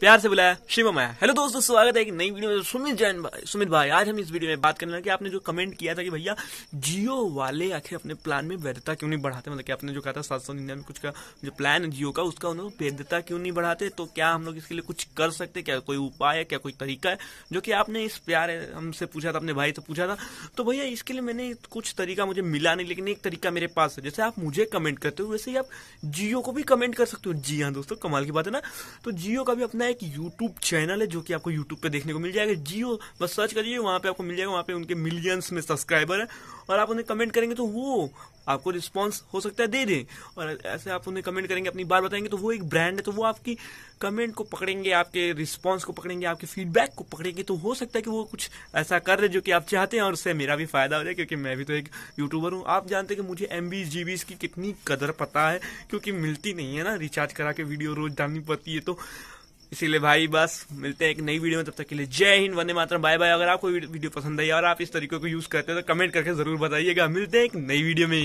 प्यार से बुलाया शिवम आया हेलो दोस्तों स्वागत है एक नई वीडियो में तो सुमित जैन भाई सुमित भाई आज हम इस वीडियो में बात करने लगे आपने जो कमेंट किया था कि भैया जियो वाले आखिर अपने प्लान में वैधता क्यों नहीं बढ़ाते मतलब कि आपने जो कहा था सात सौ निन्यानवे कुछ का जो प्लान है जियो का उसका उन्होंने वैधता क्यों नहीं बढ़ाते तो क्या हम लोग इसके लिए कुछ कर सकते क्या कोई उपाय है क्या कोई तरीका है जो कि आपने इस प्यार हमसे पूछा था अपने भाई से पूछा था तो भैया इसके लिए मैंने कुछ तरीका मुझे मिला नहीं लेकिन एक तरीका मेरे पास है जैसे आप मुझे कमेंट करते हो वैसे ही आप जियो को भी कमेंट कर सकते हो जी हाँ दोस्तों कमाल की बात है ना तो जियो का भी अपना का एक यूट्यूब चैनल है जो कि आपको यूट्यूब पे देखने को मिल जाएगा जियो बस सर्च करिए वहाँ पे आपको मिल जाएगा वहाँ पे उनके मिलियंस में सब्सक्राइबर है और आप उन्हें कमेंट करेंगे तो वो आपको रिस्पांस हो सकता है दे दें और ऐसे आप उन्हें कमेंट करेंगे अपनी बात बताएंगे तो वो एक ब्रांड है तो वो आपकी कमेंट को पकड़ेंगे आपके रिस्पॉन्स को पकड़ेंगे आपके फीडबैक को पकड़ेंगे तो हो सकता है कि वो कुछ ऐसा कर रहे जो कि आप चाहते हैं और उससे मेरा भी फायदा हो जाए क्योंकि मैं भी तो एक यूट्यूबर हूँ आप जानते हैं कि मुझे एम बीज की कितनी कदर पता है क्योंकि मिलती नहीं है ना रिचार्ज करा के वीडियो रोज डालनी पड़ती है तो इसीलिए भाई बस मिलते हैं एक नई वीडियो में तब तक के लिए जय हिंद वंदे मातरम बाय बाय अगर आपको वीडियो पसंद आई और आप इस तरीके को यूज करते हैं तो कमेंट करके जरूर बताइएगा मिलते हैं एक नई वीडियो में